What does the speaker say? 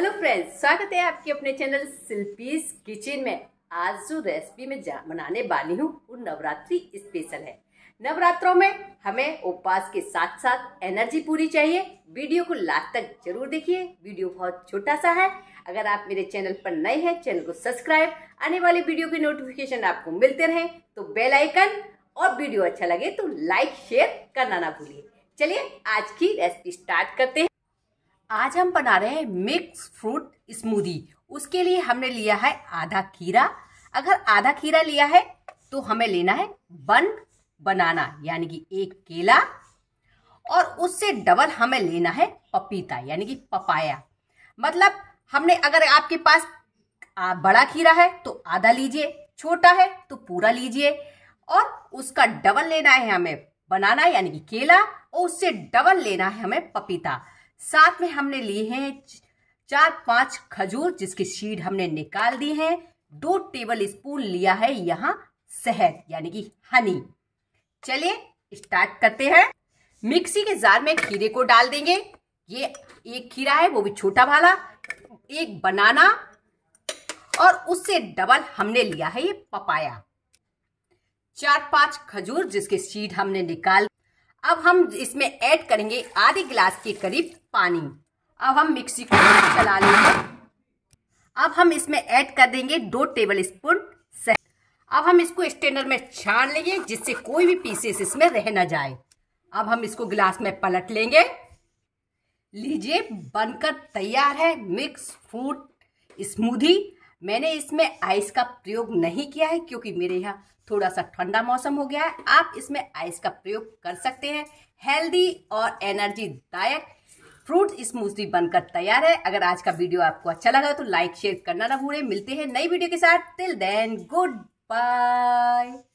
hello friends स्वागत है आपके अपने चैनल सिल्पीज किचन में आज जो रेसिपी में जा बनाने वाली हूँ वो नवरात्रि स्पेशल है नवरात्रों में हमें उपवास के साथ साथ एनर्जी पूरी चाहिए वीडियो को लास्ट तक जरूर देखिए वीडियो बहुत छोटा सा है अगर आप मेरे चैनल पर नए हैं चैनल को सब्सक्राइब आने वाले वीडियो के नोटिफिकेशन आपको मिलते रहे तो बेलाइकन और वीडियो अच्छा लगे तो लाइक शेयर करना ना भूलिए चलिए आज की रेसिपी स्टार्ट करते हैं आज हम बना रहे हैं मिक्स फ्रूट स्मूदी उसके लिए हमने लिया है आधा खीरा अगर आधा खीरा लिया है तो हमें लेना है वन बनाना यानी कि एक केला और उससे डबल हमें लेना है पपीता यानी कि पपाया मतलब हमने अगर आपके पास बड़ा खीरा है तो आधा लीजिए छोटा है तो पूरा लीजिए और उसका डबल लेना है हमें बनाना यानी कि केला और उससे डबल लेना है हमें पपीता साथ में हमने लिए हैं चार पांच खजूर जिसकी सीड हमने निकाल दी है दो टेबल स्पून लिया है यहाँ शहद यानी कि हनी चलिए स्टार्ट करते हैं मिक्सी के जार में खीरे को डाल देंगे ये एक खीरा है वो भी छोटा वाला एक बनाना और उससे डबल हमने लिया है ये पपाया चार पांच खजूर जिसके सीड हमने निकाल अब हम इसमें ऐड करेंगे आधे गिलास के करीब पानी अब हम मिक्सी को चला लेंगे अब हम इसमें ऐड कर देंगे दो टेबल स्पून अब हम इसको स्टेनर में छान लेंगे जिससे कोई भी पीसेस इसमें रह ना जाए अब हम इसको गिलास में पलट लेंगे लीजिए बनकर तैयार है मिक्स फ्रूट स्मूदी मैंने इसमें आइस का प्रयोग नहीं किया है क्योंकि मेरे यहाँ थोड़ा सा ठंडा मौसम हो गया है आप इसमें आइस का प्रयोग कर सकते हैं हेल्दी और एनर्जी दायक फ्रूट स्मूदी बनकर तैयार है अगर आज का वीडियो आपको अच्छा लगा तो लाइक शेयर करना ना भूलें मिलते हैं नई वीडियो के साथ टिल देन गुड बाय